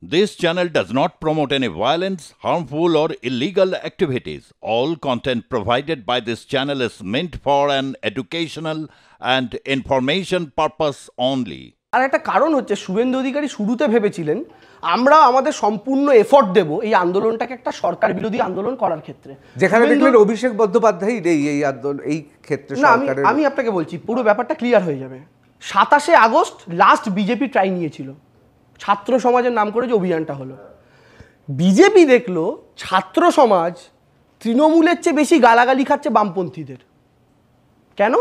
This channel does not promote any violence, harmful, or illegal activities. All content provided by this channel is meant for an educational and information purpose only. আর একটা কারণ হচ্ছে সুবেন্দু অধিকারী শুরুতে ভেবেছিলেন আমরা আমাদের সম্পূর্ণ effort দেব এই আন্দোলনটাকে একটা সরকার বিরোধী আন্দোলন করার ক্ষেত্রে যেখানে দেখলেন অভিষেক বন্দ্যোপাধ্যায় এই এই আন্দোলন এই ক্ষেত্রে আমি আমি আপনাকে বলছি পুরো ব্যাপারটা ক্লিয়ার হয়ে যাবে সাতাশে আগস্ট লাস্ট বিজেপি ট্রাই নিয়েছিল ছাত্র সমাজের নাম করে যে অভিযানটা হলো বিজেপি দেখলো ছাত্র সমাজ তৃণমূলের চেয়ে বেশি গালাগালি খাচ্ছে বামপন্থীদের কেন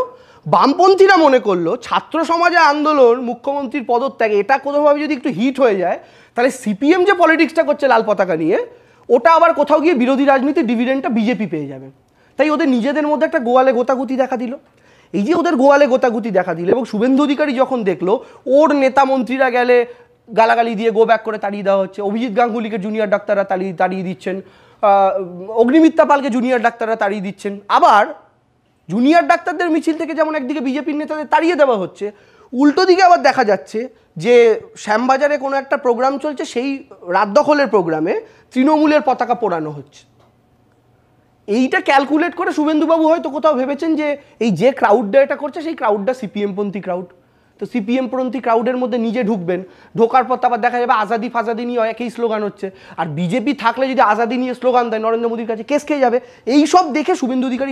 বামপন্থীরা মনে করলো ছাত্র সমাজের আন্দোলন মুখ্যমন্ত্রীর পদত্যাগ এটা কোনোভাবে যদি একটু হিট হয়ে যায় তাহলে সিপিএম যে পলিটিক্সটা করছে লাল পতাকা নিয়ে ওটা আবার কোথাও গিয়ে বিরোধী রাজনীতির ডিভিডেন্টটা বিজেপি পেয়ে যাবে তাই ওদের নিজেদের মধ্যে একটা গোয়ালে গোতাগুতি দেখা দিল এই যে ওদের গোয়ালে গোতাগুতি দেখা দিল এবং শুভেন্দু অধিকারী যখন দেখলো ওর নেতা মন্ত্রীরা গেলে গালাগালি দিয়ে গো ব্যাক করে তাড়িয়ে দেওয়া হচ্ছে অভিজিৎ গাঙ্গুলিকে জুনিয়র ডাক্তাররা তাড়িয়ে তাড়িয়ে দিচ্ছেন অগ্নিমিত্তা পালকে জুনিয়র ডাক্তাররা তাড়িয়ে দিচ্ছেন আবার জুনিয়র ডাক্তারদের মিছিল থেকে যেমন একদিকে বিজেপির নেতাদের তাড়িয়ে দেওয়া হচ্ছে উল্টো দিকে আবার দেখা যাচ্ছে যে শ্যামবাজারে কোনো একটা প্রোগ্রাম চলছে সেই রাত দখলের প্রোগ্রামে তৃণমূলের পতাকা পোড়ানো হচ্ছে এইটা ক্যালকুলেট করে শুভেন্দুবাবু হয়তো কোথাও ভেবেছেন যে এই যে ক্রাউডটা এটা করছে সেই ক্রাউডটা সিপিএমপন্থী ক্রাউড তো সিপিএম পন্থী ক্রাউডের মধ্যে নিজে ঢুকবেন ঢোকার পর তারপর দেখা যাবে আজাদি ফাজাদি নিয়ে একই স্লোগান হচ্ছে আর বিজেপি থাকলে যদি আজাদি নিয়ে স্লোগান দেয় নরেন্দ্র মোদীর কাছে কেস খেয়ে যাবে এই সব দেখে শুভেন্দু অধিকারী